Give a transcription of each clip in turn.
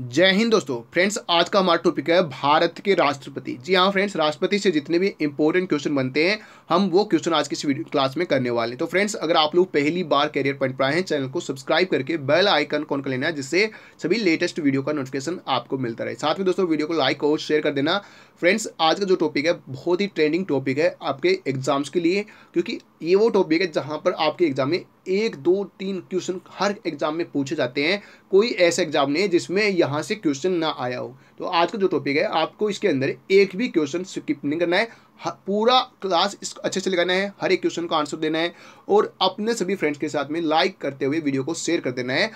जय हिंद दोस्तों फ्रेंड्स आज का हमारा टॉपिक है भारत के राष्ट्रपति जी हाँ फ्रेंड्स राष्ट्रपति से जितने भी इंपॉर्टेंट क्वेश्चन बनते हैं हम वो क्वेश्चन आज की इस क्लास में करने वाले हैं तो फ्रेंड्स अगर आप लोग पहली बार कैरियर पॉइंट पर आए हैं चैनल को सब्सक्राइब करके बेल आइकन कौन कर लेना है जिससे सभी लेटेस्ट वीडियो का नोटिफिकेशन आपको मिलता रहे साथ में दोस्तों वीडियो को लाइक और शेयर कर देना फ्रेंड्स आज का जो टॉपिक है बहुत ही ट्रेंडिंग टॉपिक है आपके एग्जाम्स के लिए क्योंकि ये वो टॉपिक है जहाँ पर आपके एग्जाम में एक दो तीन क्वेश्चन हर एग्जाम में पूछे जाते हैं कोई ऐसा एग्जाम नहीं है जिसमें यहाँ से क्वेश्चन ना आया हो तो आज का जो टॉपिक है आपको इसके अंदर एक भी क्वेश्चन स्किप नहीं करना है पूरा क्लास इसको अच्छे से लगाना है हर एक क्वेश्चन का आंसर देना है और अपने सभी फ्रेंड्स के साथ में लाइक करते हुए वीडियो को शेयर कर देना है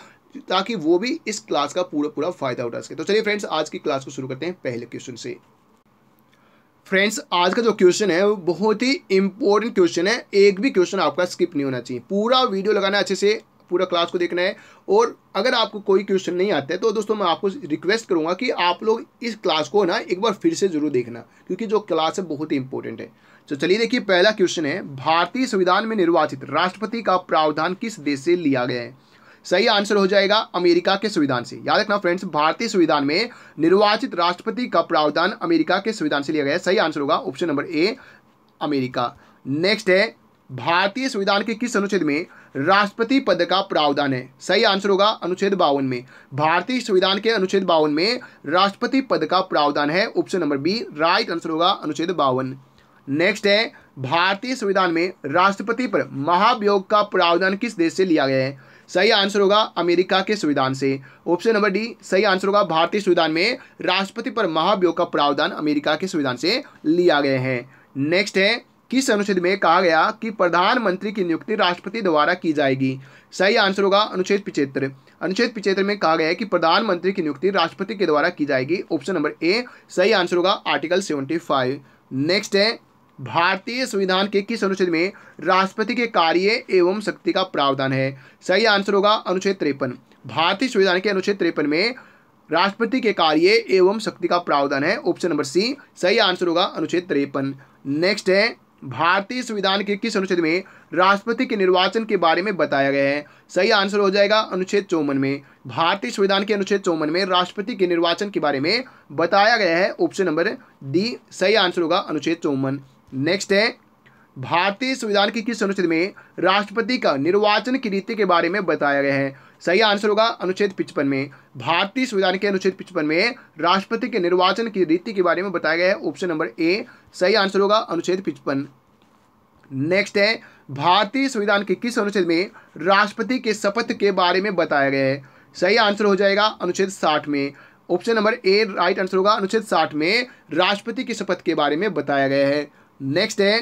ताकि वो भी इस क्लास का पूरा पूरा फायदा उठा सके तो चलिए फ्रेंड्स आज की क्लास को शुरू करते हैं पहले क्वेश्चन से फ्रेंड्स आज का जो क्वेश्चन है वो बहुत ही इंपॉर्टेंट क्वेश्चन है एक भी क्वेश्चन आपका स्किप नहीं होना चाहिए पूरा वीडियो लगाना अच्छे से पूरा क्लास को देखना है और अगर आपको कोई क्वेश्चन नहीं आता है तो दोस्तों मैं आपको रिक्वेस्ट करूंगा कि आप लोग इस क्लास को ना एक बार फिर से जरूर देखना क्योंकि जो क्लास है बहुत ही इंपॉर्टेंट है तो चलिए देखिए पहला क्वेश्चन है भारतीय संविधान में निर्वाचित राष्ट्रपति का प्रावधान किस देश से लिया गया है सही आंसर हो जाएगा अमेरिका के संविधान से याद रखना फ्रेंड्स भारतीय संविधान में निर्वाचित राष्ट्रपति का प्रावधान अमेरिका के संविधान से लिया गया है सही आंसर होगा option number A America next है भारतीय संविधान के किस अनुच्छेद में राष्ट्रपति पद का प्रावधान है सही आंसर होगा अनुच्छेद बावन में भारतीय संविधान के अनुच्छेद बावन में राष्ट्रपति पद का प्रावधान है option number B right answer होगा अनुच्छेद बावन नेक्स्ट है भारतीय संविधान में राष्ट्रपति पर महाभियोग का प्रावधान किस देश से लिया गया है सही आंसर होगा अमेरिका के संविधान से ऑप्शन नंबर डी सही आंसर होगा भारतीय संविधान में राष्ट्रपति पर महाभियोग का प्रावधान अमेरिका के संविधान से लिया गया है नेक्स्ट है किस अनुच्छेद में कहा गया कि प्रधानमंत्री की नियुक्ति राष्ट्रपति द्वारा की जाएगी सही आंसर होगा अनुच्छेद पिचहत्तर अनुच्छेद पिचहत्तर में कहा गया है कि प्रधानमंत्री की नियुक्ति राष्ट्रपति के द्वारा की जाएगी ऑप्शन नंबर ए सही आंसर होगा आर्टिकल सेवेंटी फाइव नेक्स्ट है भारतीय संविधान के किस अनुच्छेद में राष्ट्रपति के कार्य एवं शक्ति का प्रावधान है सही आंसर होगा अनुच्छेद तिरपन भारतीय संविधान के अनुच्छेद तिरपन में राष्ट्रपति के कार्य एवं शक्ति का प्रावधान है ऑप्शन नंबर सी सही आंसर होगा अनुच्छेद तिरपन नेक्स्ट है भारतीय संविधान के किस अनुच्छेद में राष्ट्रपति के निर्वाचन के बारे में बताया गया है सही आंसर हो जाएगा अनुच्छेद चौवन में भारतीय संविधान के अनुच्छेद चौवन में राष्ट्रपति के निर्वाचन के बारे में बताया गया है ऑप्शन नंबर डी सही आंसर होगा अनुच्छेद चौवन नेक्स्ट है भारतीय संविधान की किस अनुच्छेद में राष्ट्रपति का निर्वाचन की रीति के बारे में बताया गया है सही आंसर होगा अनुच्छेद पिचपन में भारतीय संविधान के अनुच्छेद पिचपन में राष्ट्रपति के निर्वाचन की रीति के बारे में बताया गया है ऑप्शन नंबर ए सही आंसर होगा अनुच्छेद पिचपन नेक्स्ट है भारतीय संविधान के किस अनुच्छेद में राष्ट्रपति के शपथ के बारे में बताया गया है सही आंसर हो जाएगा अनुच्छेद साठ में option number A right answer होगा अनुच्छेद साठ में राष्ट्रपति की शपथ के बारे में बताया गया है नेक्स्ट है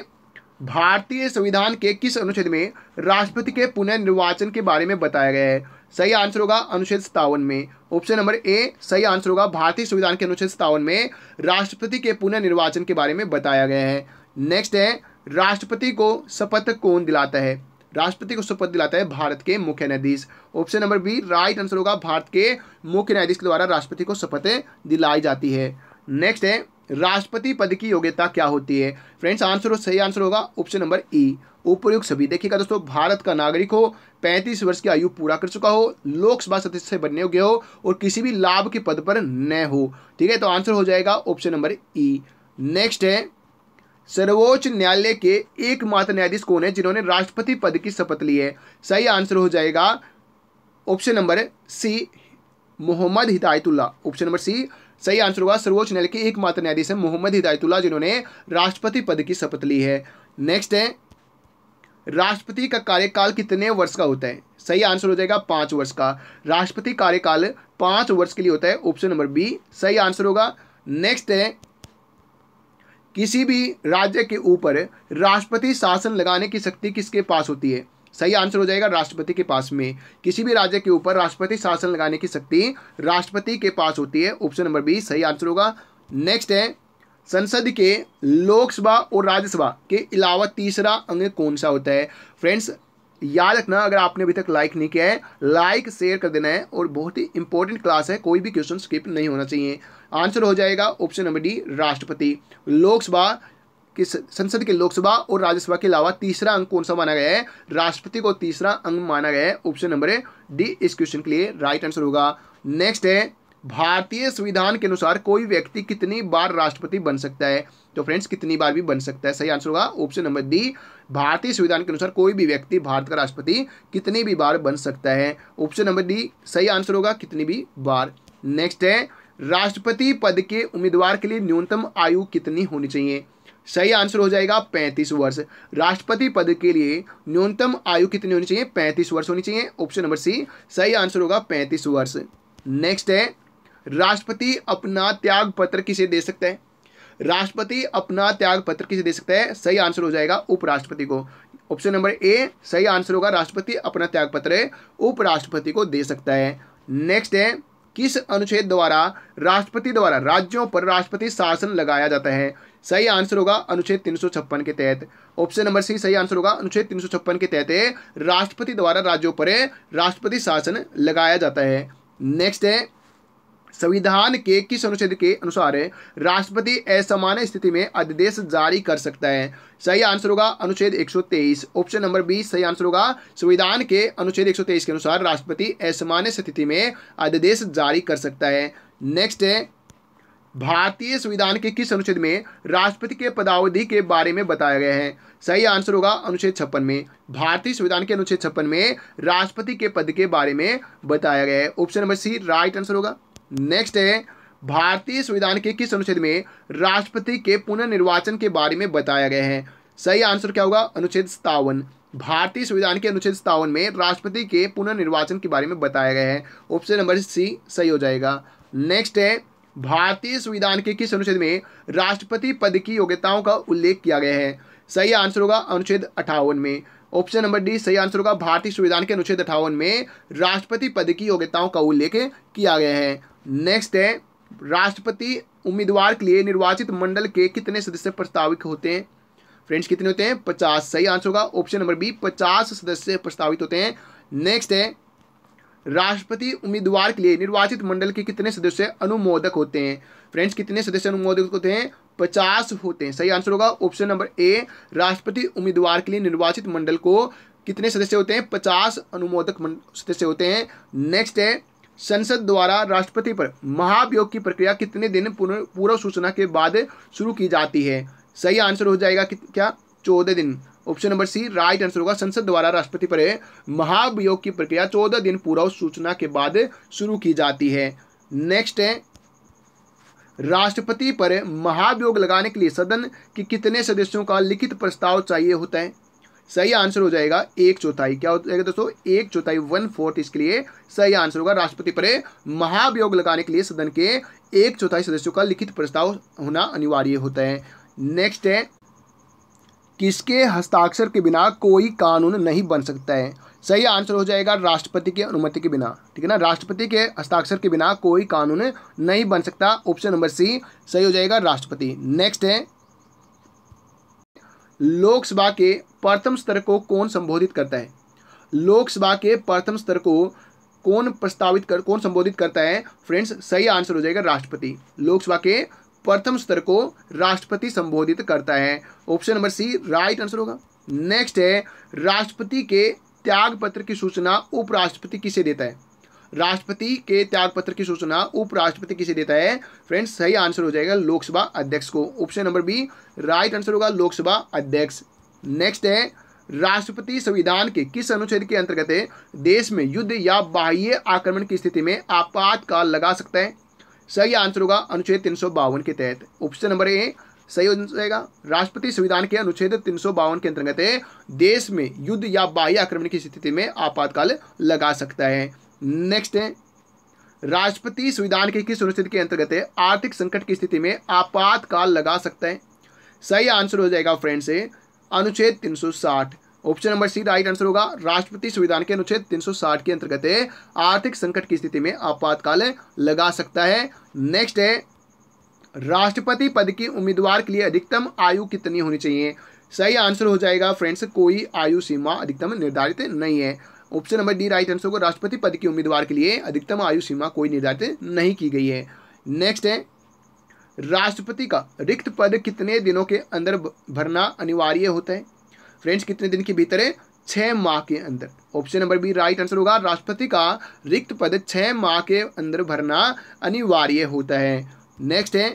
भारतीय संविधान के किस अनुच्छेद में राष्ट्रपति के पुनर्निर्वाचन के बारे में बताया गया है सही आंसर होगा अनुच्छेद सत्तावन में ऑप्शन नंबर ए सही आंसर होगा भारतीय संविधान के अनुच्छेद सत्तावन में राष्ट्रपति के पुनर्निर्वाचन के बारे में बताया गया है नेक्स्ट है राष्ट्रपति को शपथ कौन दिलाता है राष्ट्रपति को शपथ दिलाता है भारत के मुख्य न्यायाधीश option number B right answer होगा भारत के मुख्य न्यायाधीश के द्वारा राष्ट्रपति को शपथ दिलाई जाती है नेक्स्ट है राष्ट्रपति पद की योग्यता क्या होती है फ्रेंड्स आंसर सही आंसर होगा ऑप्शन नंबर ई उपयुक्त सभी देखिएगा दोस्तों भारत का नागरिक हो 35 वर्ष की आयु पूरा कर चुका हो लोकसभा सदस्य से बनने योग्य हो और किसी भी लाभ के पद पर न हो ठीक है तो आंसर हो जाएगा ऑप्शन नंबर ई नेक्स्ट है सर्वोच्च न्यायालय के एकमात्र न्यायाधीश कौन है जिन्होंने राष्ट्रपति पद की शपथ ली है सही आंसर हो जाएगा option number C Mohammad Hidayatullah option number C सही आंसर होगा सर्वोच्च न्यायालय के एकमात्र न्यायाधीश है मोहम्मद हिदायतुल्ला जिन्होंने राष्ट्रपति पद की शपथ ली है नेक्स्ट है राष्ट्रपति का कार्यकाल कितने वर्ष का होता है सही आंसर हो जाएगा पांच वर्ष का राष्ट्रपति कार्यकाल पांच वर्ष के लिए होता है ऑप्शन नंबर बी सही आंसर होगा नेक्स्ट है किसी भी राज्य के ऊपर राष्ट्रपति शासन लगाने की शक्ति किसके पास होती है सही आंसर हो जाएगा राष्ट्रपति के पास में किसी भी राज्य के ऊपर राष्ट्रपति शासन लगाने की शक्ति राष्ट्रपति के पास होती है ऑप्शन नंबर बी सही आंसर होगा नेक्स्ट है संसद के लोकसभा और राज्यसभा के अलावा तीसरा अंग कौन सा होता है फ्रेंड्स याद रखना अगर आपने अभी तक लाइक नहीं किया है लाइक शेयर कर देना है और बहुत ही इंपॉर्टेंट क्लास है कोई भी क्वेश्चन स्किप नहीं होना चाहिए आंसर हो जाएगा ऑप्शन नंबर डी राष्ट्रपति लोकसभा कि संसद के लोकसभा और राज्यसभा के अलावा तीसरा अंग कौन सा माना गया है राष्ट्रपति को तीसरा अंग माना गया है ऑप्शन नंबर डी इस क्वेश्चन के लिए राइट आंसर होगा नेक्स्ट है भारतीय संविधान के अनुसार कोई व्यक्ति कितनी बार राष्ट्रपति बन सकता है तो फ्रेंड्स कितनी बार भी बन सकता है सही आंसर होगा ऑप्शन नंबर डी भारतीय संविधान के अनुसार कोई भी व्यक्ति भारत का राष्ट्रपति कितनी भी बार बन सकता है ऑप्शन नंबर डी सही आंसर होगा कितनी भी बार नेक्स्ट है राष्ट्रपति पद के उम्मीदवार के लिए न्यूनतम आयु कितनी होनी चाहिए सही आंसर हो जाएगा पैंतीस वर्ष राष्ट्रपति पद के लिए न्यूनतम आयु कितनी होनी चाहिए पैंतीस वर्ष होनी चाहिए ऑप्शन नंबर सी सही आंसर होगा पैंतीस वर्ष नेक्स्ट है राष्ट्रपति अपना त्याग पत्र किसे दे सकता है राष्ट्रपति अपना त्याग पत्र किसे दे सकता है सही आंसर हो जाएगा उपराष्ट्रपति को ऑप्शन नंबर ए सही आंसर होगा राष्ट्रपति अपना त्याग पत्र उपराष्ट्रपति को दे सकता है नेक्स्ट है किस अनुच्छेद द्वारा राष्ट्रपति द्वारा राज्यों पर राष्ट्रपति शासन लगाया जाता है सही आंसर होगा अनुच्छेद तीन के तहत ऑप्शन नंबर सी सही आंसर होगा अनुच्छेद तीन के तहत राष्ट्रपति द्वारा राज्यों पर राष्ट्रपति शासन लगाया जाता है नेक्स्ट है संविधान के किस अनुच्छेद के अनुसार राष्ट्रपति असामान्य स्थिति में अध्यादेश जारी कर सकता है सही आंसर होगा अनुच्छेद 123 ऑप्शन नंबर बी सही आंसर होगा संविधान के अनुच्छेद 123 के अनुसार राष्ट्रपति असामान्य स्थिति में अध्यादेश जारी कर सकता है नेक्स्ट है भारतीय संविधान के किस अनुच्छेद में राष्ट्रपति के पदावधि के बारे में बताया गया है सही आंसर होगा अनुच्छेद छप्पन में भारतीय संविधान के अनुच्छेद छप्पन में राष्ट्रपति के पद के बारे में बताया गया है option number C right answer होगा नेक्स्ट है भारतीय संविधान के किस अनुच्छेद में राष्ट्रपति के पुनर्निर्वाचन के बारे में बताया गया है सही आंसर क्या होगा अनुच्छेद सत्तावन भारतीय संविधान के अनुच्छेद सत्तावन में राष्ट्रपति के पुनर्निर्वाचन के बारे में बताया गया है ऑप्शन नंबर सी सही हो जाएगा नेक्स्ट है भारतीय संविधान के किस अनुच्छेद में राष्ट्रपति पद की योग्यताओं का उल्लेख किया गया है सही आंसर होगा अनुच्छेद अठावन में ऑप्शन नंबर डी सही आंसर होगा भारतीय संविधान के अनुच्छेद अठावन में राष्ट्रपति पद की योग्यताओं का उल्लेख किया गया है नेक्स्ट है राष्ट्रपति उम्मीदवार के लिए निर्वाचित मंडल के कितने सदस्य प्रस्तावित होते हैं फ्रेंड्स कितने होते हैं पचास सही आंसर होगा ऑप्शन नंबर बी पचास सदस्य प्रस्तावित होते हैं नेक्स्ट है राष्ट्रपति उम्मीदवार के लिए निर्वाचित मंडल के कितने सदस्य अनुमोदक होते हैं फ्रेंड्स कितने सदस्य अनुमोदक होते हैं पचास होते हैं सही आंसर होगा ऑप्शन नंबर ए राष्ट्रपति उम्मीदवार के लिए निर्वाचित मंडल को कितने सदस्य होते हैं पचास अनुमोदक सदस्य होते हैं नेक्स्ट है संसद द्वारा राष्ट्रपति पर महाभियोग की प्रक्रिया कितने दिन पूर्व सूचना के बाद शुरू की जाती है सही आंसर हो जाएगा क्या चौदह दिन option number C right answer होगा संसद द्वारा राष्ट्रपति पर महाभियोग की प्रक्रिया चौदह दिन पूर्व सूचना के बाद शुरू की जाती है नेक्स्ट है राष्ट्रपति पर महाभियोग लगाने के लिए सदन के कितने सदस्यों का लिखित प्रस्ताव चाहिए होता है सही आंसर हो जाएगा एक चौथाई क्या हो जाएगा दोस्तों एक चौथाई वन फोर्थ इसके लिए सही आंसर होगा राष्ट्रपति पर महाभियोग लगाने के लिए सदन के एक चौथाई सदस्यों का लिखित प्रस्ताव होना अनिवार्य होता है नेक्स्ट है किसके हस्ताक्षर के बिना कोई कानून नहीं बन सकता है सही आंसर हो जाएगा राष्ट्रपति की अनुमति के बिना ठीक है ना राष्ट्रपति के हस्ताक्षर के बिना कोई कानून नहीं बन सकता ऑप्शन नंबर सी सही हो जाएगा राष्ट्रपति नेक्स्ट है लोकसभा के प्रथम स्तर को कौन संबोधित करता है लोकसभा के प्रथम स्तर को कौन प्रस्तावित कर कौन संबोधित करता है फ्रेंड्स सही आंसर हो जाएगा राष्ट्रपति लोकसभा के प्रथम स्तर को राष्ट्रपति संबोधित करता है option number C right answer होगा नेक्स्ट है राष्ट्रपति के त्याग पत्र की सूचना उपराष्ट्रपति किसे देता है राष्ट्रपति के त्याग पत्र की सूचना उपराष्ट्रपति किसे देता है फ्रेंड्स सही आंसर हो जाएगा लोकसभा अध्यक्ष को option number B right answer होगा लोकसभा अध्यक्ष नेक्स्ट है राष्ट्रपति संविधान के किस अनुच्छेद के अंतर्गत देश में युद्ध या बाह्य आक्रमण की स्थिति में आपातकाल लगा सकता है सही आंसर होगा अनुच्छेद तीन के तहत ऑप्शन नंबर ए सही रहेगा राष्ट्रपति संविधान के अनुच्छेद तीन के अंतर्गत देश में युद्ध या बाह्य आक्रमण की स्थिति में आपातकाल लगा सकता है नेक्स्ट है राष्ट्रपति संविधान के किस अनुच्छेद के अंतर्गत आर्थिक संकट की स्थिति में आपातकाल लगा सकता है सही आंसर हो जाएगा फ्रेंड्स अनुच्छेद 360 option number C right answer होगा राष्ट्रपति संविधान के अनुच्छेद 360 के अंतर्गत आर्थिक संकट की स्थिति में आपातकाल लगा सकता है नेक्स्ट है राष्ट्रपति पद की उम्मीदवार के लिए अधिकतम आयु कितनी होनी चाहिए सही आंसर हो जाएगा फ्रेंड्स कोई आयु सीमा अधिकतम निर्धारित नहीं है option number D right answer होगा राष्ट्रपति पद के उम्मीदवार के लिए अधिकतम आयु सीमा कोई निर्धारित नहीं की गई है नेक्स्ट है राष्ट्रपति का रिक्त पद कितने दिनों के अंदर भरना अनिवार्य होता है फ्रेंड्स कितने दिन के भीतर है छः माह के अंदर option number B right answer होगा राष्ट्रपति का रिक्त पद छः माह के अंदर भरना अनिवार्य होता है नेक्स्ट है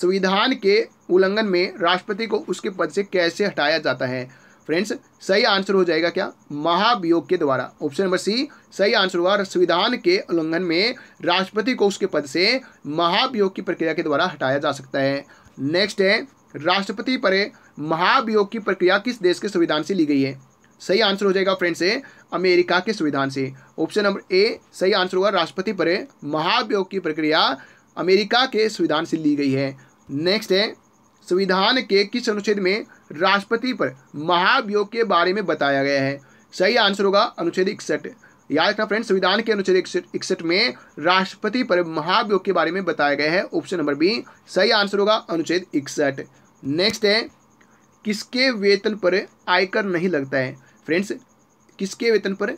संविधान के उल्लंघन में राष्ट्रपति को उसके पद से कैसे हटाया जाता है फ्रेंड्स सही आंसर हो जाएगा क्या महाभियोग के द्वारा ऑप्शन नंबर सी सही आंसर होगा संविधान के उल्लंघन में राष्ट्रपति को उसके पद से महाभियोग की प्रक्रिया के द्वारा हटाया जा सकता है नेक्स्ट है राष्ट्रपति पर महाभियोग की प्रक्रिया किस देश के संविधान से ली गई है सही आंसर हो जाएगा फ्रेंड्स से अमेरिका के संविधान से ऑप्शन नंबर ए सही आंसर होगा राष्ट्रपति पर महाभियोग की प्रक्रिया अमेरिका के संविधान से ली गई है नेक्स्ट है संविधान के किस अनुच्छेद में राष्ट्रपति पर महाभियोग के बारे में बताया गया है सही आंसर होगा अनुच्छेद इकसठ याद रखना फ्रेंड संविधान के अनुच्छेद इकसठ में राष्ट्रपति पर महाभियोग के बारे में बताया गया है ऑप्शन नंबर बी सही आंसर होगा अनुच्छेद इकसठ नेक्स्ट है किसके वेतन पर आयकर नहीं लगता है फ्रेंड्स किसके वेतन पर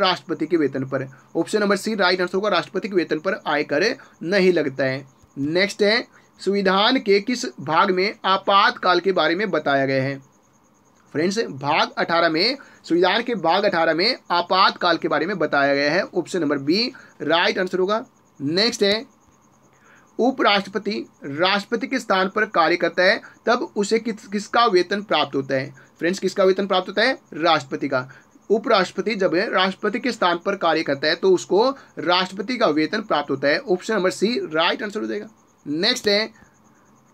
राष्ट्रपति के वेतन पर option number C right answer होगा राष्ट्रपति के वेतन पर आयकर नहीं लगता है नेक्स्ट है संविधान के किस भाग में आपातकाल के बारे में बताया गया है फ्रेंड्स भाग 18 में संविधान के भाग 18 में आपातकाल के बारे में बताया गया है option number B right answer होगा नेक्स्ट है उपराष्ट्रपति राष्ट्रपति के स्थान पर कार्य करता है तब उसे किस किसका वेतन प्राप्त होता है फ्रेंड्स किसका वेतन प्राप्त होता है राष्ट्रपति का उपराष्ट्रपति जब राष्ट्रपति के स्थान पर कार्य करता है तो उसको राष्ट्रपति का वेतन प्राप्त होता है option number C right answer हो जाएगा नेक्स्ट है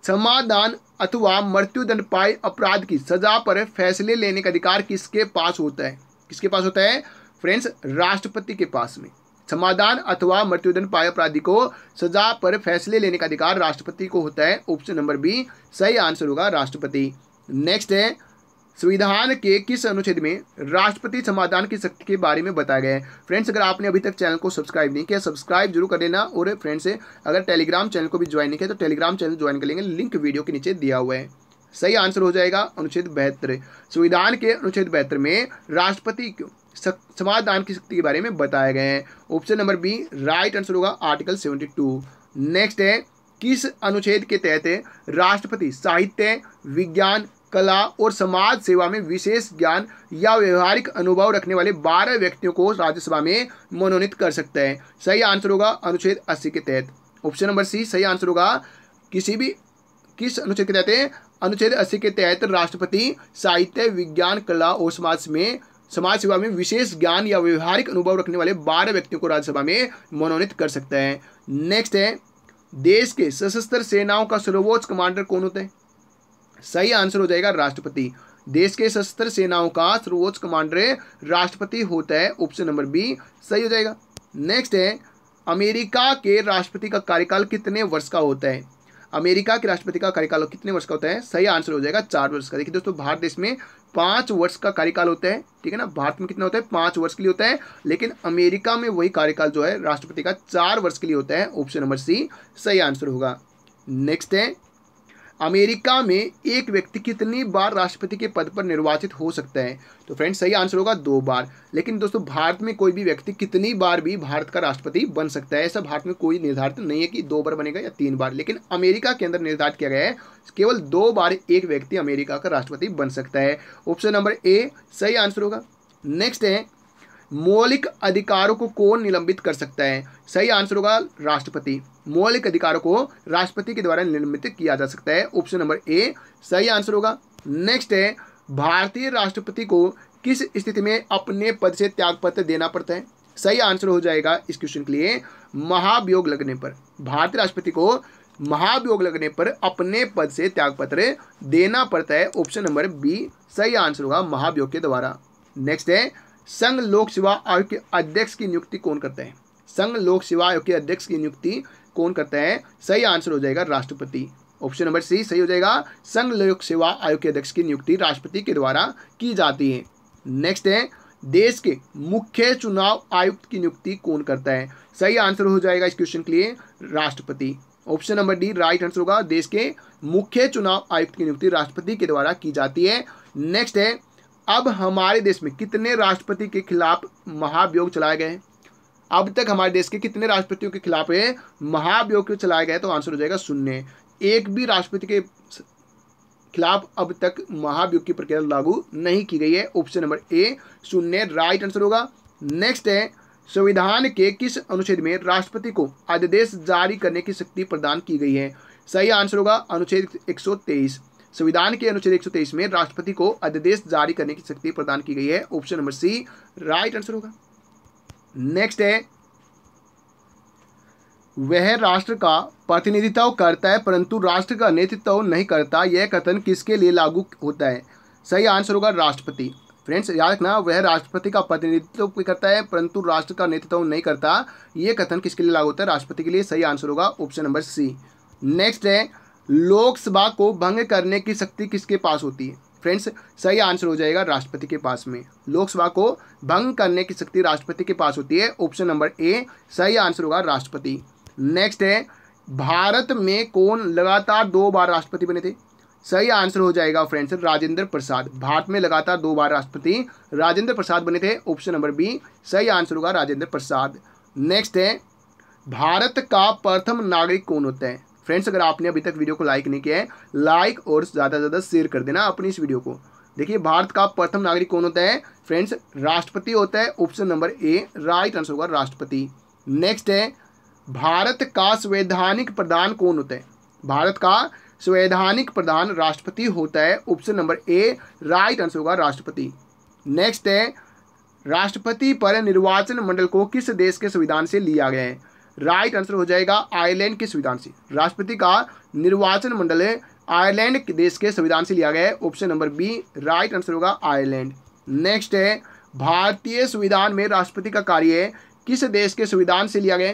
समाधान अथवा मृत्युदंड पाए अपराध की सजा पर फैसले लेने का अधिकार किसके पास होता है किसके पास होता है फ्रेंड्स राष्ट्रपति के पास में समाधान अथवा मृत्युदंड पाए अपराधी को सजा पर फैसले लेने का अधिकार राष्ट्रपति को होता है ऑप्शन नंबर बी सही आंसर होगा राष्ट्रपति नेक्स्ट है संविधान के किस अनुच्छेद में राष्ट्रपति समाधान की शक्ति के बारे में बताया गया है फ्रेंड्स अगर आपने अभी तक चैनल को सब्सक्राइब नहीं किया सब्सक्राइब जरूर कर लेना और फ्रेंड्स अगर टेलीग्राम चैनल को भी ज्वाइन नहीं किया तो टेलीग्राम चैनल ज्वाइन कर लेंगे लिंक वीडियो के नीचे दिया हुआ है सही आंसर हो जाएगा अनुच्छेद बहत्तर संविधान के अनुच्छेद बहत्तर में राष्ट्रपति समाधान की शक्ति के बारे में बताए गए हैं option number B right answer होगा आर्टिकल 72 नेक्स्ट है किस अनुच्छेद के तहत राष्ट्रपति साहित्य विज्ञान कला और समाज सेवा में विशेष ज्ञान या व्यवहारिक अनुभव रखने वाले बारह व्यक्तियों को राज्यसभा में मनोनीत कर सकते हैं सही आंसर होगा अनुच्छेद अस्सी के तहत ऑप्शन नंबर सी सही आंसर होगा किसी भी किस अनुच्छेद के तहत अनुच्छेद अस्सी के तहत राष्ट्रपति साहित्य विज्ञान कला और समाज में समाज सेवा में विशेष ज्ञान या व्यवहारिक अनुभव रखने वाले बारह व्यक्तियों को राज्यसभा में मनोनीत कर सकता है नेक्स्ट है देश के सशस्त्र सेनाओं का सर्वोच्च कमांडर कौन होता है सही आंसर हो जाएगा राष्ट्रपति देश के सशस्त्र सेनाओं का सर्वोच्च कमांडर राष्ट्रपति होता है ऑप्शन नंबर बी सही हो जाएगा नेक्स्ट है अमेरिका के राष्ट्रपति का कार्यकाल कितने वर्ष का होता है अमेरिका के राष्ट्रपति का कार्यकाल कितने वर्ष का होता है सही आंसर हो जाएगा चार वर्ष का देखिए दोस्तों भारत देश में पांच वर्ष का कार्यकाल होता है ठीक है ना भारत में कितना होता है पांच वर्ष के लिए होता है लेकिन अमेरिका में वही कार्यकाल जो है राष्ट्रपति का चार वर्ष के लिए होता है ऑप्शन नंबर सी सही आंसर होगा नेक्स्ट है अमेरिका में एक व्यक्ति कितनी बार राष्ट्रपति के पद पर निर्वाचित हो सकता है तो फ्रेंड्स सही आंसर होगा दो बार लेकिन दोस्तों भारत में कोई भी व्यक्ति कितनी बार भी भारत का राष्ट्रपति बन सकता है ऐसा भारत में कोई निर्धारित नहीं है कि दो बार बनेगा या तीन बार लेकिन अमेरिका के अंदर निर्धारित किया गया है केवल दो बार एक व्यक्ति अमेरिका का राष्ट्रपति बन सकता है ऑप्शन नंबर ए सही आंसर होगा नेक्स्ट है मौलिक अधिकारों को कौन निलंबित कर सकता है सही आंसर होगा राष्ट्रपति मौलिक अधिकारों को राष्ट्रपति के द्वारा निर्मित किया जा सकता है ऑप्शन नंबर ए सही आंसर होगा नेक्स्ट है भारतीय राष्ट्रपति को किस स्थिति में अपने पद से त्यागपत्र देना पड़ता है सही आंसर हो जाएगा इस क्वेश्चन के लिए महाभियोग लगने पर भारतीय राष्ट्रपति को महाभियोग लगने पर अपने पद से त्यागपत्र देना पड़ता है ऑप्शन नंबर बी सही आंसर होगा महाभियोग के द्वारा नेक्स्ट है संघ लोक सेवा आयोग के अध्यक्ष की नियुक्ति कौन करता है संघ लोक सेवा आयोग के अध्यक्ष की नियुक्ति कौन करता है सही आंसर हो जाएगा राष्ट्रपति ऑप्शन नंबर सी सही हो जाएगा संघ लोक सेवा आयोग के अध्यक्ष की नियुक्ति राष्ट्रपति के द्वारा की जाती है नेक्स्ट है देश के मुख्य चुनाव आयुक्त की नियुक्ति कौन करता है सही आंसर हो जाएगा इस क्वेश्चन के लिए राष्ट्रपति option number D right answer होगा देश के मुख्य चुनाव आयुक्त की नियुक्ति राष्ट्रपति के द्वारा की जाती है नेक्स्ट है अब हमारे देश में कितने राष्ट्रपति के खिलाफ महाभियोग चलाए गए हैं अब तक हमारे देश के कितने राष्ट्रपतियों के खिलाफ महाभियोग क्यों चलाया गया तो आंसर हो जाएगा शून्य एक भी राष्ट्रपति के खिलाफ अब तक महाभियोग की प्रक्रिया लागू नहीं की गई है ऑप्शन नंबर ए शून्य राइट आंसर होगा नेक्स्ट है संविधान के किस अनुच्छेद में राष्ट्रपति को आदेश जारी करने की शक्ति प्रदान की गई है सही आंसर होगा अनुच्छेद 123 संविधान के अनुच्छेद 123 में राष्ट्रपति को अध्यादेश जारी करने की शक्ति प्रदान की गई है option number C right answer होगा नेक्स्ट है वह राष्ट्र का प्रतिनिधित्व करता है परंतु राष्ट्र का नेतृत्व नहीं करता यह कथन किसके लिए लागू होता है सही आंसर होगा राष्ट्रपति फ्रेंड्स याद रखना वह राष्ट्रपति का प्रतिनिधित्व करता है परंतु राष्ट्र का नेतृत्व नहीं करता यह कथन किसके लिए लागू होता है राष्ट्रपति के लिए सही आंसर होगा ऑप्शन नंबर सी नेक्स्ट है लोकसभा को भंग करने की शक्ति किसके पास होती है फ्रेंड्स सही आंसर हो जाएगा राष्ट्रपति के पास में लोकसभा को भंग करने की शक्ति राष्ट्रपति के पास होती है ऑप्शन नंबर ए सही आंसर होगा राष्ट्रपति नेक्स्ट है भारत में कौन लगातार दो बार राष्ट्रपति बने थे सही आंसर हो जाएगा फ्रेंड्स राजेंद्र प्रसाद भारत में लगातार दो बार राष्ट्रपति राजेंद्र प्रसाद बने थे ऑप्शन नंबर बी सही आंसर होगा राजेंद्र प्रसाद नेक्स्ट है भारत का प्रथम नागरिक कौन होता है फ्रेंड्स अगर आपने अभी तक वीडियो को लाइक नहीं किया है लाइक और ज़्यादा से ज़्यादा शेयर कर देना अपनी इस वीडियो को देखिए भारत का प्रथम नागरिक कौन होता है फ्रेंड्स राष्ट्रपति होता है option number A right answer होगा राष्ट्रपति नेक्स्ट है भारत का संवैधानिक प्रधान कौन होता है भारत का संवैधानिक प्रधान राष्ट्रपति होता है option number A right answer होगा राष्ट्रपति नेक्स्ट है राष्ट्रपति पर निर्वाचन मंडल को किस देश के संविधान से लिया गया है राइट आंसर हो जाएगा आयरलैंड के संविधान से राष्ट्रपति का निर्वाचन मंडल आयरलैंड के देश के संविधान से लिया गया है option number B right answer होगा आयरलैंड नेक्स्ट है भारतीय संविधान में राष्ट्रपति का कार्य किस देश के संविधान से लिया गया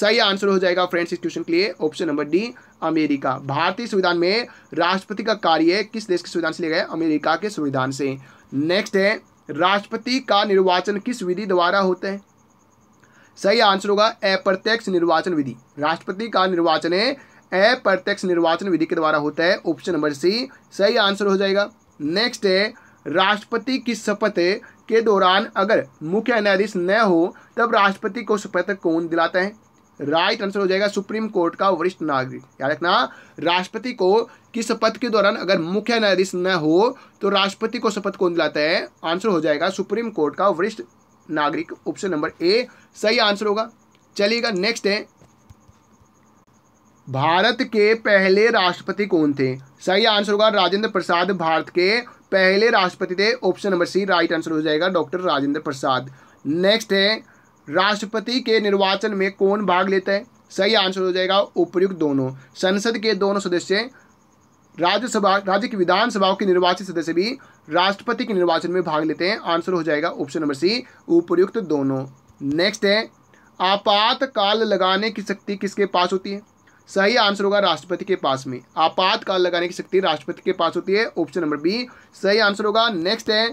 सही आंसर हो जाएगा फ्रेंड्स इस क्वेश्चन के लिए ऑप्शन नंबर डी अमेरिका भारतीय संविधान में राष्ट्रपति का कार्य किस देश के संविधान से लिया गया अमेरिका के संविधान से नेक्स्ट है राष्ट्रपति का निर्वाचन किस विधि द्वारा होता है सही आंसर होगा अप्रत्यक्ष निर्वाचन विधि राष्ट्रपति का निर्वाचन है अप्रत्यक्ष निर्वाचन विधि के द्वारा होता है ऑप्शन नंबर सी सही आंसर हो जाएगा नेक्स्ट है राष्ट्रपति की शपथ के दौरान अगर मुख्य न्यायाधीश न हो तब राष्ट्रपति को शपथ कौन दिलाता है राइट आंसर हो जाएगा सुप्रीम कोर्ट का वरिष्ठ नागरिक याद रखना राष्ट्रपति को किस शपथ के दौरान अगर मुख्य न्यायाधीश न हो तो राष्ट्रपति को शपथ कौन दिलाता है आंसर हो जाएगा सुप्रीम कोर्ट का वरिष्ठ नागरिक ऑप्शन नंबर ए सही आंसर होगा चलिएगा नेक्स्ट है भारत के पहले राष्ट्रपति कौन थे सही आंसर होगा राजेंद्र प्रसाद भारत के पहले राष्ट्रपति थे option number C right answer हो जाएगा डॉक्टर राजेंद्र प्रसाद नेक्स्ट है राष्ट्रपति के निर्वाचन में कौन भाग लेता है सही आंसर हो जाएगा उपयुक्त दोनों संसद के दोनों सदस्य राज्यसभा राज्य की विधानसभाओं के निर्वाचित सदस्य भी राष्ट्रपति के निर्वाचन में भाग लेते हैं आंसर हो जाएगा ऑप्शन नंबर सी उपयुक्त दोनों नेक्स्ट है आपातकाल लगाने की शक्ति किसके पास होती है सही आंसर होगा राष्ट्रपति के पास में आपातकाल लगाने की शक्ति राष्ट्रपति के पास होती है ऑप्शन नंबर बी सही आंसर होगा नेक्स्ट है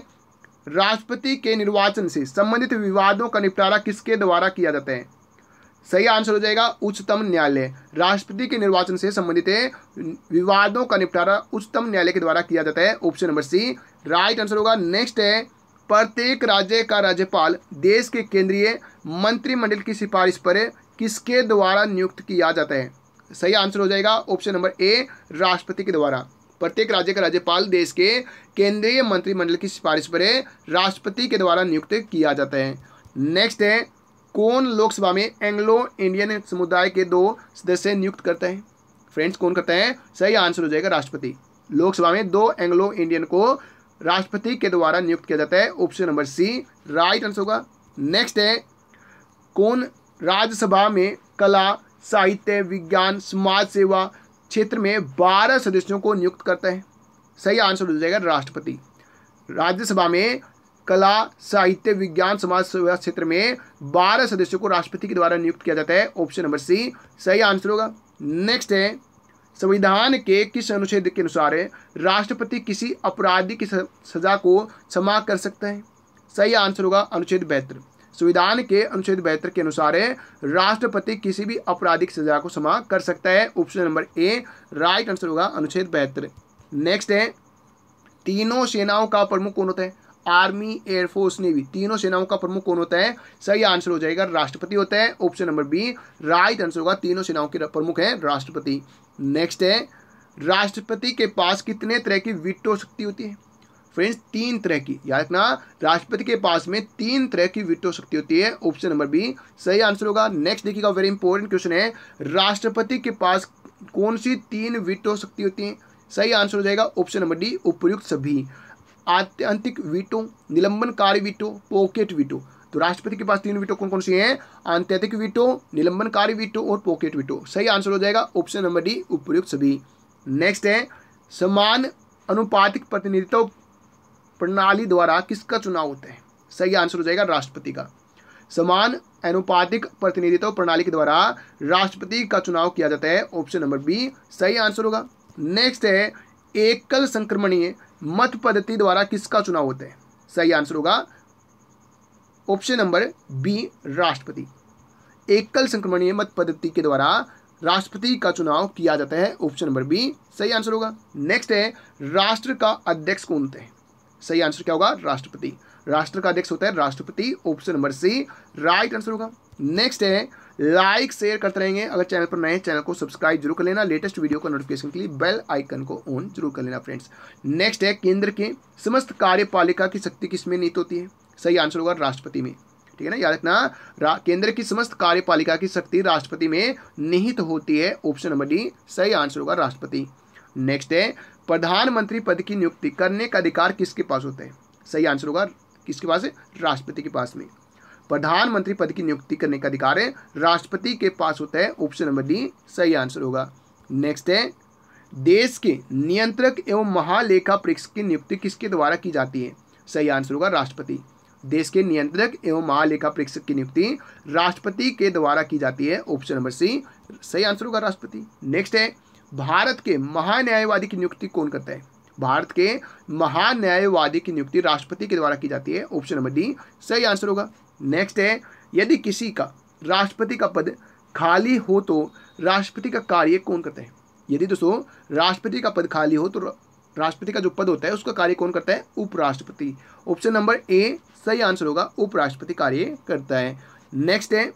राष्ट्रपति के निर्वाचन से संबंधित विवादों का निपटारा किसके द्वारा किया जाता है सही आंसर हो जाएगा उच्चतम न्यायालय राष्ट्रपति के निर्वाचन से संबंधित विवादों का निपटारा उच्चतम न्यायालय के द्वारा किया जाता है option number C right answer होगा नेक्स्ट है प्रत्येक राज्य का राज्यपाल देश के केंद्रीय मंत्रिमंडल की सिफारिश पर किसके द्वारा नियुक्त किया जाता है सही आंसर हो जाएगा ऑप्शन नंबर ए राष्ट्रपति के द्वारा प्रत्येक राज्य का राज्यपाल देश के केंद्रीय मंत्रिमंडल की सिफारिश पर राष्ट्रपति के द्वारा नियुक्त किया जाता है नेक्स्ट है कौन लोकसभा में एंग्लो इंडियन समुदाय के दो सदस्य नियुक्त करता है फ्रेंड्स कौन करता है सही आंसर हो जाएगा राष्ट्रपति लोकसभा में दो एंग्लो इंडियन को राष्ट्रपति के द्वारा नियुक्त किया जाता है option number C right answer होगा नेक्स्ट है कौन राज्यसभा में कला साहित्य विज्ञान समाज सेवा क्षेत्र में बारह सदस्यों को नियुक्त करता है सही आंसर हो जाएगा राष्ट्रपति राज्यसभा में कला साहित्य विज्ञान समाज सेवा क्षेत्र में बारह सदस्यों को राष्ट्रपति के द्वारा नियुक्त किया जाता है ऑप्शन नंबर सी सही आंसर होगा नेक्स्ट है संविधान के किस अनुच्छेद के अनुसार राष्ट्रपति किसी अपराधी की सजा को क्षमा कर सकते हैं सही आंसर होगा अनुच्छेद बेहतर संविधान के अनुच्छेद बेहतर के अनुसार राष्ट्रपति किसी भी आपराधिक सजा को क्षमा कर सकता है option number A right answer होगा अनुच्छेद बेहतर नेक्स्ट है तीनों सेनाओं का प्रमुख कौन होता है आर्मी एयरफोर्स नेवी तीनों सेनाओं का प्रमुख कौन होता है सही आंसर हो जाएगा राष्ट्रपति होता है option number B right answer होगा तीनों सेनाओं के प्रमुख है राष्ट्रपति नेक्स्ट है राष्ट्रपति के पास कितने तरह की विटो शक्ति होती है फ्रेंड्स तीन तरह की याद रखना राष्ट्रपति के पास में तीन तरह की विटो शक्ति होती है ऑप्शन नंबर बी सही आंसर होगा नेक्स्ट देखिएगा वेरी इंपॉर्टेंट क्वेश्चन है राष्ट्रपति के पास कौन सी तीन विटो शक्ति होती है सही आंसर हो जाएगा ऑप्शन नंबर डी उपयुक्त सभी आत्यंतिक वीटो निलंबन कार्य वीटो पॉकेट वीटो तो राष्ट्रपति के पास तीन वीटो कौन कौन सी हैं आंत्यतिक वीटो निलंबन कार्य वीटो और पॉकेट वीटो सही आंसर हो जाएगा ऑप्शन नंबर डी उपयुक्त सभी नेक्स्ट है समान अनुपातिक प्रतिनिधित्व प्रणाली द्वारा किसका चुनाव होता है सही आंसर हो जाएगा राष्ट्रपति का समान अनुपातिक प्रतिनिधित्व प्रणाली के द्वारा राष्ट्रपति का चुनाव किया जाता है ऑप्शन नंबर बी सही आंसर होगा नेक्स्ट है एकल संक्रमणीय मत पद्धति द्वारा किसका चुनाव होता है सही आंसर होगा ऑप्शन नंबर बी राष्ट्रपति एकल संक्रमणीय मत पद्धति के द्वारा राष्ट्रपति का चुनाव किया जाता है ऑप्शन नंबर बी सही आंसर होगा नेक्स्ट है राष्ट्र का अध्यक्ष कौन होते हैं सही आंसर क्या होगा राष्ट्रपति राष्ट्र का अध्यक्ष होता है राष्ट्रपति option number C right answer होगा नेक्स्ट है लाइक शेयर करते रहेंगे अगर चैनल पर नए चैनल को सब्सक्राइब जरूर कर लेना लेटेस्ट वीडियो का नोटिफिकेशन के लिए बेल आइकन को ऑन जरूर कर लेना फ्रेंड्स नेक्स्ट है केंद्र के समस्त कार्यपालिका की शक्ति किसमें निहित होती है सही आंसर होगा राष्ट्रपति में ठीक है ना याद रखना केंद्र की समस्त कार्यपालिका की शक्ति राष्ट्रपति में निहित होती है ऑप्शन नंबर डी सही आंसर होगा राष्ट्रपति नेक्स्ट है प्रधानमंत्री पद की नियुक्ति करने का अधिकार किसके पास होता है सही आंसर होगा किसके पास है राष्ट्रपति के पास में प्रधानमंत्री पद की नियुक्ति करने का अधिकार है राष्ट्रपति के पास होता है ऑप्शन नंबर डी सही आंसर होगा नेक्स्ट है देश के नियंत्रक एवं महालेखा परीक्षक की नियुक्ति किसके द्वारा की जाती है सही आंसर होगा राष्ट्रपति देश के नियंत्रक एवं महालेखा परीक्षक की नियुक्ति राष्ट्रपति के द्वारा की जाती है ऑप्शन नंबर सी सही आंसर होगा राष्ट्रपति नेक्स्ट है भारत के महान्यायवादी की नियुक्ति कौन करता है भारत के महान्यायवादी की नियुक्ति राष्ट्रपति के द्वारा की जाती है ऑप्शन नंबर डी सही आंसर होगा नेक्स्ट है यदि किसी का राष्ट्रपति का पद खाली हो तो राष्ट्रपति का कार्य कौन करता है यदि दोस्तों राष्ट्रपति का पद खाली हो तो राष्ट्रपति का जो पद होता है उसका कार्य कौन करता है उपराष्ट्रपति ऑप्शन नंबर ए सही आंसर होगा उपराष्ट्रपति कार्य करता है नेक्स्ट है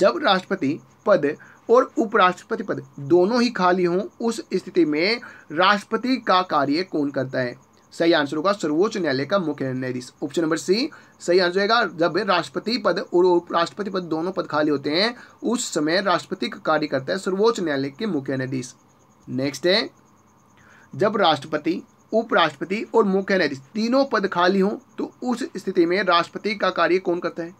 जब राष्ट्रपति पद और उपराष्ट्रपति पद दोनों ही खाली हों उस स्थिति में राष्ट्रपति का कार्य कौन करता है सही आंसर होगा सर्वोच्च न्यायालय का मुख्य न्यायाधीश ऑप्शन नंबर सी सही आंसर होगा जब राष्ट्रपति पद और उपराष्ट्रपति पद दोनों पद खाली होते हैं उस समय राष्ट्रपति का कार्य करता है सर्वोच्च न्यायालय के मुख्य न्यायाधीश नेक्स्ट है जब राष्ट्रपति उपराष्ट्रपति और मुख्य न्यायाधीश तीनों पद खाली हों तो उस स्थिति में राष्ट्रपति का कार्य कौन करता है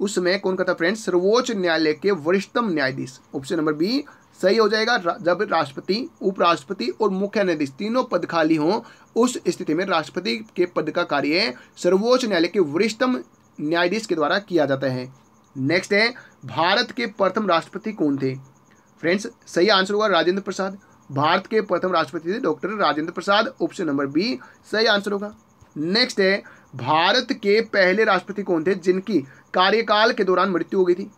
उस समय कौन करता है फ्रेंड सर्वोच्च न्यायालय के वरिष्ठतम न्यायाधीश ऑप्शन नंबर बी सही हो जाएगा जब राष्ट्रपति उपराष्ट्रपति और मुख्य न्यायाधीश तीनों पद खाली हों उस स्थिति में राष्ट्रपति के पद का कार्य सर्वोच्च न्यायालय के वरिष्ठतम न्यायाधीश के द्वारा किया जाता है नेक्स्ट है भारत के प्रथम राष्ट्रपति कौन थे फ्रेंड्स सही आंसर होगा राजेंद्र प्रसाद भारत के प्रथम राष्ट्रपति थे doctor Rajendra Prasad option number B सही आंसर होगा नेक्स्ट है भारत के पहले राष्ट्रपति कौन थे जिनकी कार्यकाल के दौरान मृत्यु हो गई थी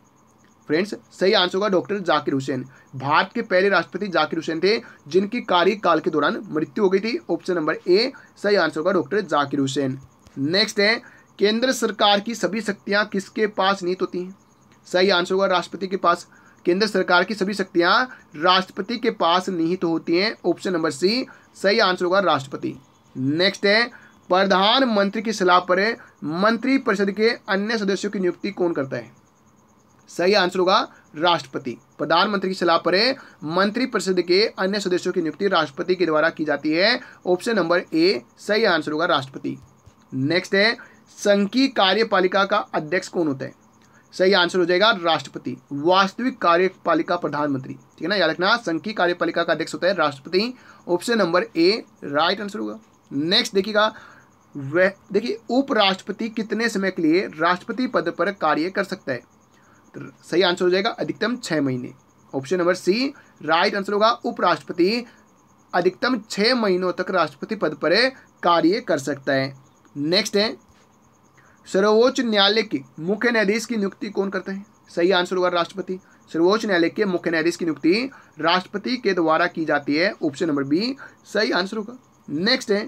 फ्रेंड्स सही आंसर होगा डॉक्टर जाकिर हुसैन भारत के पहले राष्ट्रपति जाकिर हुसैन थे जिनकी कार्यकाल के दौरान मृत्यु हो गई थी ऑप्शन नंबर ए सही आंसर होगा डॉक्टर जाकिर हुसैन नेक्स्ट है केंद्र सरकार की सभी शक्तियाँ किसके पास नीत होती हैं सही आंसर होगा राष्ट्रपति के पास केंद्र सरकार की सभी शक्तियाँ राष्ट्रपति के पास निहित तो होती हैं ऑप्शन नंबर सी सही आंसर होगा राष्ट्रपति नेक्स्ट है प्रधानमंत्री की सलाह पर मंत्रिपरिषद के अन्य सदस्यों की नियुक्ति कौन करता है सही आंसर होगा राष्ट्रपति प्रधानमंत्री की सलाह पर मंत्रिपरिषद के अन्य सदस्यों की नियुक्ति राष्ट्रपति के द्वारा की जाती है ऑप्शन नंबर ए सही आंसर होगा राष्ट्रपति नेक्स्ट है संघीय कार्यपालिका का अध्यक्ष कौन होता है सही आंसर हो जाएगा राष्ट्रपति वास्तविक कार्यपालिका प्रधानमंत्री ठीक है ना याद रखना संघीय कार्यपालिका का अध्यक्ष होता है राष्ट्रपति option number A right answer होगा नेक्स्ट देखिएगा वह देखिए उपराष्ट्रपति कितने समय के लिए राष्ट्रपति पद पर कार्य कर सकता है सही आंसर हो जाएगा अधिकतम छः महीने option number C right answer होगा उपराष्ट्रपति अधिकतम छः महीनों तक राष्ट्रपति पद पर कार्य कर सकता है नेक्स्ट है सर्वोच्च न्यायालय के मुख्य न्यायाधीश की नियुक्ति कौन करते हैं सही आंसर होगा राष्ट्रपति सर्वोच्च न्यायालय के मुख्य न्यायाधीश की नियुक्ति राष्ट्रपति के द्वारा की जाती है ऑप्शन नंबर बी सही आंसर होगा नेक्स्ट है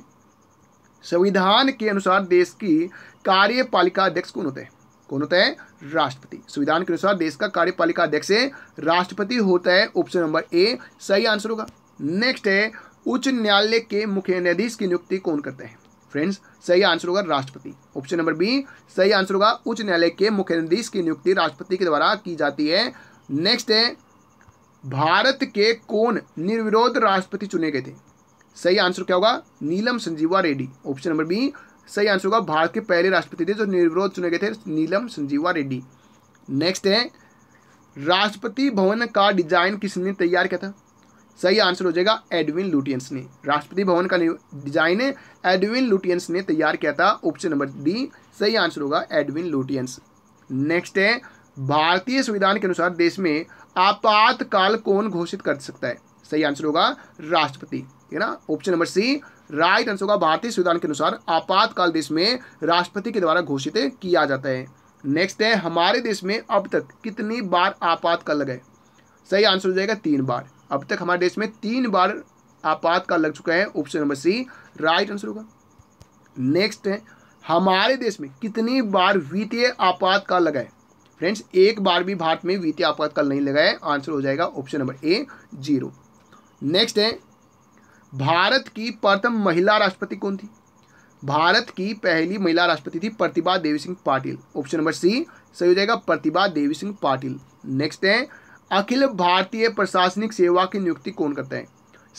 संविधान के अनुसार देश की कार्यपालिका अध्यक्ष कौन होते हैं कौन होता है राष्ट्रपति संविधान के अनुसार देश का कार्यपालिका अध्यक्ष राष्ट्रपति होता है ऑप्शन नंबर ए सही आंसर होगा नेक्स्ट है उच्च न्यायालय के मुख्य न्यायाधीश की नियुक्ति कौन करते हैं फ्रेंड्स सही आंसर होगा राष्ट्रपति ऑप्शन नंबर बी सही आंसर होगा उच्च न्यायालय के मुख्य न्यायाधीश की नियुक्ति राष्ट्रपति के द्वारा की जाती है नेक्स्ट है भारत के कौन निर्विरोध राष्ट्रपति चुने गए थे सही आंसर क्या होगा Neelam Sanjiva Reddy option number B सही आंसर होगा भारत के पहले राष्ट्रपति थे जो निर्विरोध चुने गए थे नीलम संजीवा रेड्डी नेक्स्ट है राष्ट्रपति भवन का डिजाइन किसने तैयार किया था सही आंसर हो जाएगा एडविन लुटियंस ने राष्ट्रपति भवन का डिजाइन एडविन लुटियंस ने तैयार किया था ऑप्शन नंबर डी सही आंसर होगा एडविन लुटियंस नेक्स्ट है भारतीय संविधान के अनुसार देश में आपातकाल कौन घोषित कर सकता है सही आंसर होगा राष्ट्रपति है ना option number C right answer होगा भारतीय संविधान के अनुसार आपातकाल देश में राष्ट्रपति के द्वारा घोषित किया जाता है नेक्स्ट है हमारे देश में अब तक कितनी बार आपातकाल लगे सही आंसर हो जाएगा तीन बार अब तक हमारे देश में तीन बार आपातकाल लग चुका है option number C right answer होगा नेक्स्ट है हमारे देश में कितनी बार वित्तीय आपातकाल लगाए है फ्रेंड्स एक बार भी भारत में वित्तीय आपातकाल नहीं लगाए आंसर हो जाएगा option number A zero next है भारत की प्रथम महिला राष्ट्रपति कौन थी भारत की पहली महिला राष्ट्रपति थी Pratibha Devi Singh Patil option number C सही हो जाएगा प्रतिभा देवी सिंह पाटिल नेक्स्ट है अखिल भारतीय प्रशासनिक सेवा की नियुक्ति कौन करता है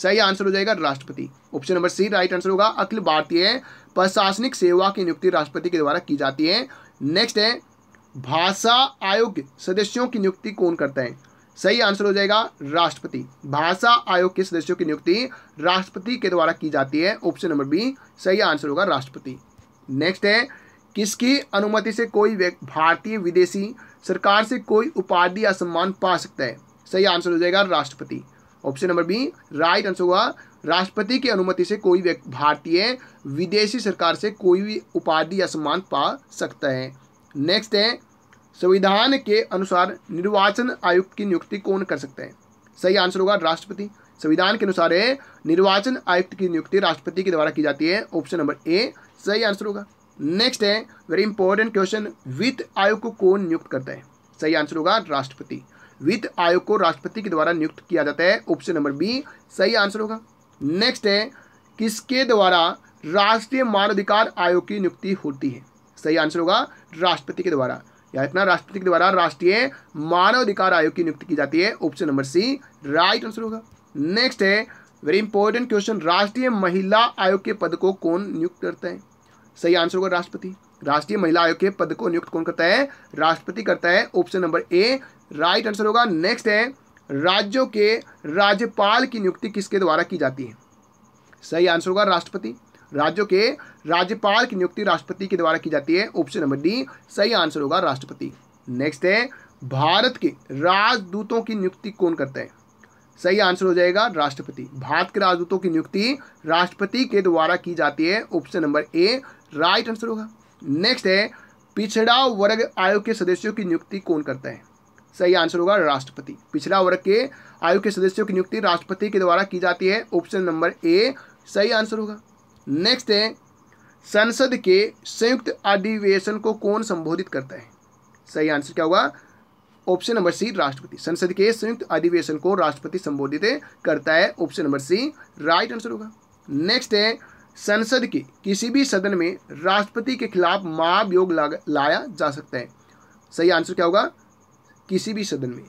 सही आंसर हो जाएगा राष्ट्रपति option number C right answer होगा अखिल भारतीय प्रशासनिक सेवा की नियुक्ति राष्ट्रपति के द्वारा की जाती है नेक्स्ट है भाषा आयोग सदस्यों की नियुक्ति कौन करता है सही आंसर हो जाएगा राष्ट्रपति भाषा आयोग के सदस्यों की नियुक्ति राष्ट्रपति के द्वारा की जाती है ऑप्शन नंबर बी सही आंसर होगा राष्ट्रपति नेक्स्ट है किसकी अनुमति से कोई भारतीय विदेशी सरकार से कोई उपाधि या सम्मान पा सकता है सही आंसर हो जाएगा राष्ट्रपति option number B right answer होगा राष्ट्रपति की अनुमति से कोई भारतीय विदेशी सरकार से कोई भी उपाधि या सम्मान पा सकता है नेक्स्ट है संविधान के अनुसार निर्वाचन आयुक्त की नियुक्ति कौन कर सकते हैं सही आंसर होगा राष्ट्रपति संविधान के अनुसार निर्वाचन आयुक्त की नियुक्ति राष्ट्रपति के द्वारा की जाती है ऑप्शन नंबर ए सही आंसर होगा नेक्स्ट है वेरी इंपॉर्टेंट क्वेश्चन वित्त आयोग को कौन नियुक्त करता है सही आंसर होगा राष्ट्रपति वित्त आयोग को राष्ट्रपति के द्वारा नियुक्त किया जाता है ऑप्शन नंबर बी सही आंसर होगा नेक्स्ट है किसके द्वारा राष्ट्रीय मानवाधिकार आयोग की नियुक्ति होती है सही आंसर होगा राष्ट्रपति के द्वारा या यातना राष्ट्रपति के द्वारा राष्ट्रीय मानवाधिकार आयोग की नियुक्ति की जाती है option number C right answer होगा नेक्स्ट है वेरी इंपॉर्टेंट क्वेश्चन राष्ट्रीय महिला आयोग के पद को कौन नियुक्त करता है सही आंसर होगा राष्ट्रपति राष्ट्रीय महिला आयोग के पद को नियुक्त कौन करता है राष्ट्रपति करता है option number A right answer होगा नेक्स्ट है राज्यों के राज्यपाल की नियुक्ति किसके द्वारा की जाती है सही आंसर होगा राष्ट्रपति राज्यों के राज्यपाल की नियुक्ति राष्ट्रपति के द्वारा की जाती है ऑप्शन नंबर डी सही आंसर होगा राष्ट्रपति नेक्स्ट है भारत के राजदूतों की नियुक्ति कौन करता है सही आंसर हो जाएगा राष्ट्रपति भारत के राजदूतों की नियुक्ति राष्ट्रपति के द्वारा की जाती है option number A right answer होगा नेक्स्ट है पिछड़ा वर्ग आयोग के सदस्यों की नियुक्ति कौन करता है सही आंसर होगा राष्ट्रपति पिछड़ा वर्ग के आयोग के सदस्यों की नियुक्ति राष्ट्रपति के द्वारा की जाती है ऑप्शन नंबर ए सही आंसर होगा नेक्स्ट है संसद के संयुक्त अधिवेशन को कौन संबोधित करता है सही आंसर क्या होगा ऑप्शन नंबर सी राष्ट्रपति संसद के संयुक्त अधिवेशन को राष्ट्रपति संबोधित करता है option number C right answer होगा नेक्स्ट है संसद के किसी भी सदन में राष्ट्रपति के खिलाफ महाभियोग लाया जा सकता है सही आंसर क्या होगा किसी भी सदन में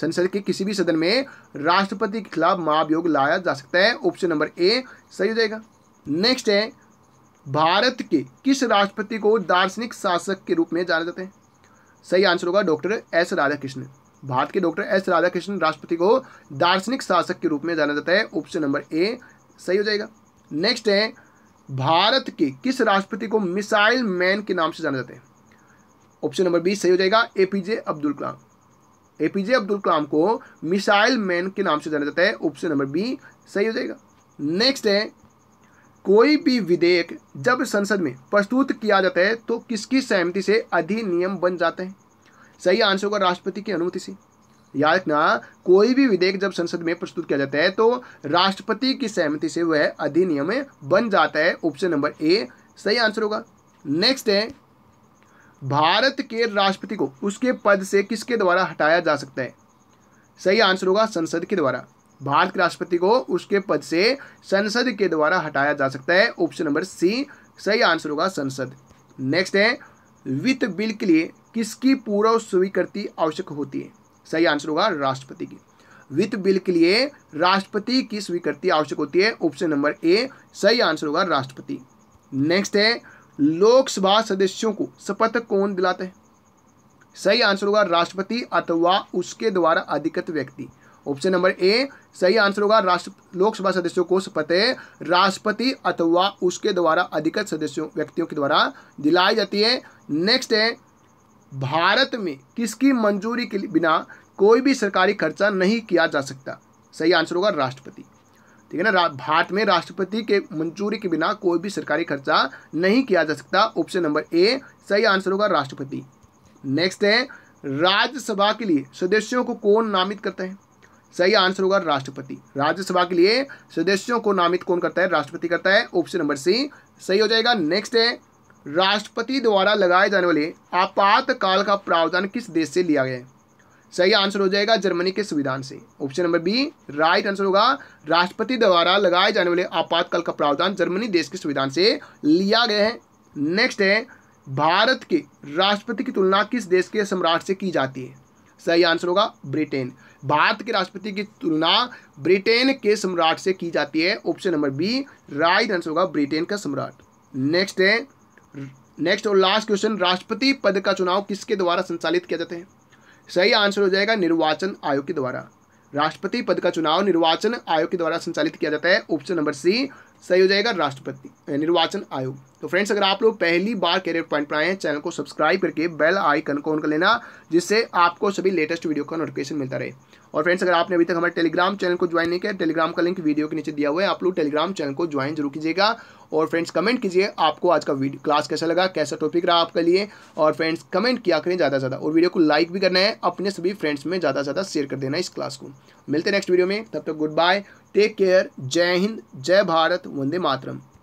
संसद के किसी भी सदन में राष्ट्रपति के खिलाफ महाभियोग लाया जा सकता है ऑप्शन नंबर ए सही हो जाएगा नेक्स्ट है भारत के किस राष्ट्रपति को दार्शनिक शासक के रूप में जाना जाते हैं सही आंसर होगा डॉक्टर एस राधाकृष्ण भारत के डॉक्टर एस राधाकृष्ण राष्ट्रपति को दार्शनिक शासक के रूप में जाना जाता है ऑप्शन नंबर ए सही हो जाएगा नेक्स्ट है भारत के किस राष्ट्रपति को मिसाइल मैन के नाम से जाना जाता है ऑप्शन नंबर बी सही हो जाएगा एपीजे अब्दुल कलाम एपीजे अब्दुल कलाम को मिसाइल मैन के नाम से जाना जाता है ऑप्शन नंबर बी सही हो जाएगा नेक्स्ट है कोई भी विधेयक जब संसद में प्रस्तुत किया जाता है तो किसकी सहमति से अधिनियम बन जाते हैं सही आंसर होगा राष्ट्रपति की अनुमति से याद रखना कोई भी विधेयक जब संसद में प्रस्तुत किया जाता है तो राष्ट्रपति की सहमति से वह अधिनियम बन जाता है ऑप्शन नंबर ए सही आंसर होगा नेक्स्ट है भारत के राष्ट्रपति को उसके पद से किसके द्वारा हटाया जा सकता है सही आंसर होगा संसद के द्वारा भारत के राष्ट्रपति को उसके पद से संसद के द्वारा हटाया जा सकता है ऑप्शन नंबर सी सही आंसर होगा संसद नेक्स्ट है वित्त बिल के लिए किसकी पूर्व स्वीकृति आवश्यक होती है सही आंसर होगा राष्ट्रपति की वित्त बिल के लिए राष्ट्रपति की स्वीकृति आवश्यक होती है ऑप्शन नंबर ए सही आंसर होगा राष्ट्रपति नेक्स्ट है लोकसभा सदस्यों को शपथ कौन दिलाता है सही आंसर होगा राष्ट्रपति अथवा उसके द्वारा अधिकृत व्यक्ति ऑप्शन नंबर ए सही आंसर होगा राष्ट्र लोकसभा सदस्यों को शपथ राष्ट्रपति अथवा उसके द्वारा अधिकृत सदस्यों व्यक्तियों के द्वारा दिलाई जाती है नेक्स्ट है भारत में किसकी मंजूरी के बिना कोई भी सरकारी खर्चा नहीं किया जा सकता सही आंसर होगा राष्ट्रपति ठीक है ना भारत में राष्ट्रपति के मंजूरी के बिना कोई भी सरकारी खर्चा नहीं किया जा सकता ऑप्शन नंबर ए सही आंसर होगा राष्ट्रपति नेक्स्ट है राज्यसभा के लिए सदस्यों को कौन नामित करता है सही आंसर होगा राष्ट्रपति राज्यसभा के लिए सदस्यों को नामित कौन करता है राष्ट्रपति करता है ऑप्शन नंबर सी सही हो जाएगा नेक्स्ट है राष्ट्रपति द्वारा लगाए जाने वाले आपातकाल का प्रावधान किस देश से लिया गया है सही आंसर हो जाएगा जर्मनी के संविधान से option number B right answer होगा राष्ट्रपति द्वारा लगाए जाने वाले आपातकाल का प्रावधान जर्मनी देश के संविधान से लिया गया है नेक्स्ट है भारत के राष्ट्रपति की तुलना किस देश के सम्राट से की जाती है सही आंसर होगा ब्रिटेन भारत के राष्ट्रपति की तुलना ब्रिटेन के सम्राट से की जाती है option number B right answer होगा ब्रिटेन का सम्राट नेक्स्ट है नेक्स्ट और लास्ट क्वेश्चन राष्ट्रपति पद का चुनाव किसके द्वारा संचालित किया जाता है सही आंसर हो जाएगा निर्वाचन आयोग के द्वारा राष्ट्रपति पद का चुनाव निर्वाचन आयोग के द्वारा संचालित किया जाता है ऑप्शन नंबर सी सही हो जाएगा राष्ट्रपति निर्वाचन आयोग तो फ्रेंड्स अगर आप लोग पहली बार कैरियर पॉइंट पर आए हैं चैनल को सब्सक्राइब करके बेल आइकन को ऑन कर लेना जिससे आपको सभी लेटेस्ट वीडियो का नोटिफिकेशन मिलता रहे और फ्रेंड्स अगर आपने अभी तक हमारे टेलीग्राम चैनल को ज्वाइन नहीं किया टेलीग्राम का लिंक वीडियो के नीचे दिया हुआ है आप लोग टेलीग्राम चैनल को ज्वाइन जरूर कीजिएगा और फ्रेंड्स कमेंट कीजिए आपको आज का क्लास कैसा लगा कैसा टॉपिक रहा आपके लिए और फ्रेंड्स कमेंट किया करें ज़्यादा से ज़्यादा और वीडियो को लाइक भी करना है अपने सभी फ्रेंड्स में ज़्यादा से ज़्यादा शेयर कर देना इस क्लास को मिलते हैं नेक्स्ट वीडियो में तब तक गुड बाय टेक केयर जय हिंद जय भारत वंदे मातरम